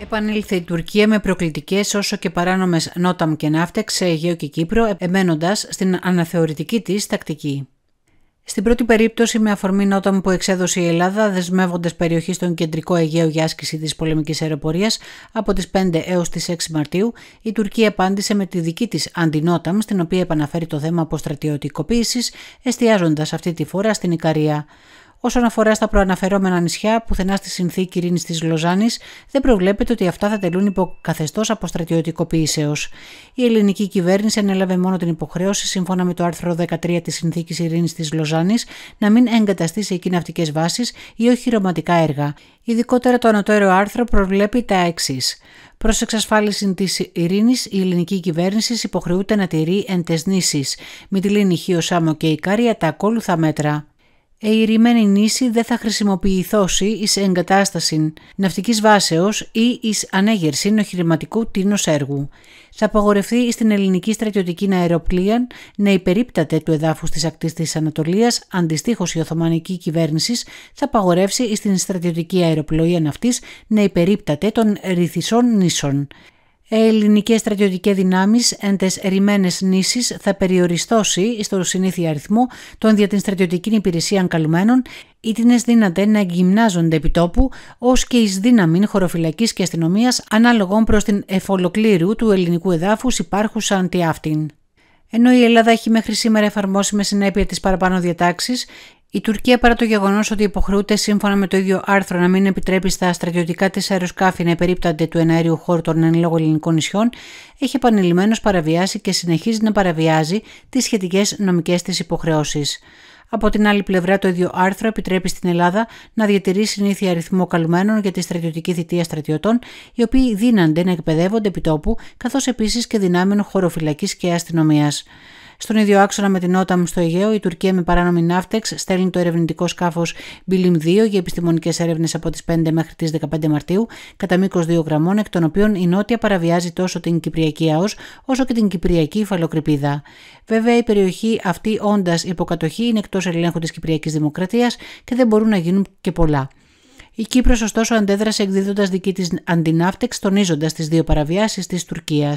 Επανήλθε η Τουρκία με προκλητικές όσο και παράνομες νόταμ και ναύτεξ σε Αιγαίο και Κύπρο, εμένοντας στην αναθεωρητική της τακτική. Στην πρώτη περίπτωση, με αφορμή νόταμ που εξέδωσε η Ελλάδα, δεσμεύοντας περιοχή στον κεντρικό Αιγαίο για άσκηση της πολεμικής αεροπορίας από τις 5 έως τις 6 Μαρτίου, η Τουρκία απάντησε με τη δική της αντινόταμ, στην οποία επαναφέρει το θέμα αποστρατιωτικοποίησης, εστιάζοντας αυτή τη φορά στην Ικαρία. Όσον αφορά στα προαναφερόμενα νησιά, πουθενά στη συνθήκη ειρήνης της Λοζάνης δεν προβλέπεται ότι αυτά θα τελούν υπό καθεστώς αποστρατιωτικοποιήσεως. Η ελληνική κυβέρνηση ανέλαβε μόνο την υποχρέωση, σύμφωνα με το άρθρο 13 της συνθήκης ειρήνης της Λοζάνης, να μην εγκαταστήσει εκεί ναυτικέ βάσεις ή οχυρωματικά έργα. Ειδικότερα το ανωτέρω άρθρο προβλέπει τα εξής. Προς εξασφάλιση της ειρήνης, η ελληνική κυβέρνηση υποχρεούται να τηρεί εντεσνήσει, μην τυλίνει χίο, σάμο και ικάρια τα εξι προ εξασφαλιση τη ειρηνη η ελληνικη κυβερνηση υποχρεουται να τηρει εντεσνησει τεσνησει τυλινει χιο σαμο και ικαρια τα ακολουθα μετρα εηρημένη νήση δεν θα χρησιμοποιηθώσει εις εγκατάσταση ναυτικής βάσεως ή εις ανέγερση νοχηρηματικού τίνος έργου. Θα απαγορευτεί στην ελληνική στρατιωτική αεροπλία να υπερίπταται του εδάφους της ακτής της Ανατολίας, αντιστοίχως η Οθωμανική κυβέρνηση θα απαγορεύσει στην στρατιωτική αεροπλοεία ναυτής να υπεριπταται του εδαφους της ακτης της ανατολιας αντιστοιχως η οθωμανικη κυβερνηση θα απαγορευσει την στρατιωτικη αεροπλοία ναυτης να υπεριπταται των ρηθισών νήσων. Ελληνικές στρατιωτικές δυνάμεις εν τες ερημένες θα περιοριστώσει στο συνήθι αριθμό των δια την στρατιωτική υπηρεσία καλουμένων ή την εσδύνατε να εγκυμνάζονται επί τόπου ως και εις δύναμη χωροφυλακής και αστυνομίας, ανάλογον προς την εφολοκλήρου του ελληνικού εδάφους υπάρχουσαν τη αυτήν. Ενώ η Ελλάδα έχει μέχρι σήμερα εφαρμόσει με συνέπεια τις παραπάνω διατάξεις, η Τουρκία, παρά το γεγονός ότι υποχρεούται σύμφωνα με το ίδιο άρθρο να μην επιτρέπει στα στρατιωτικά της αεροσκάφη να υπερίπτανται του εναέριου χώρου των εν ελληνικών νησιών, έχει επανειλημμένως παραβιάσει και συνεχίζει να παραβιάζει τις σχετικές νομικές της υποχρεώσεις. Από την άλλη πλευρά, το ίδιο άρθρο επιτρέπει στην Ελλάδα να διατηρεί συνήθεια αριθμό καλουμένων για τη στρατιωτική θητεία στρατιωτών, οι οποίοι δίνανται να εκπαιδεύονται επιτόπου, καθώς επίσης και δυνάμεων χωροφυλακής και αστυνομίας. Στον ίδιο άξονα με την Όταμ στο Αιγαίο, η Τουρκία με παράνομη ναύτεξ στέλνει το ερευνητικό σκάφος Μπιλιμ 2 για επιστημονικές έρευνες από τις 5 μέχρι τις 15 Μαρτίου, κατά μήκος 2 γραμμών, εκ των οποίων η Νότια παραβιάζει τόσο την Κυπριακή ΑΟΣ όσο και την Κυπριακή Υφαλοκρηπίδα. Βέβαια, η περιοχή αυτή, όντας υποκατοχή, είναι εκτός ελέγχου της Κυπριακής Δημοκρατίας και δεν μπορούν να γίνουν και πολλά. Η Κύπρος ωστόσο, αντέδρασε εκδίδοντας δική της αντινάφτεξ, τονίζοντας τις δύο παραβιάσεις της Τουρκίας.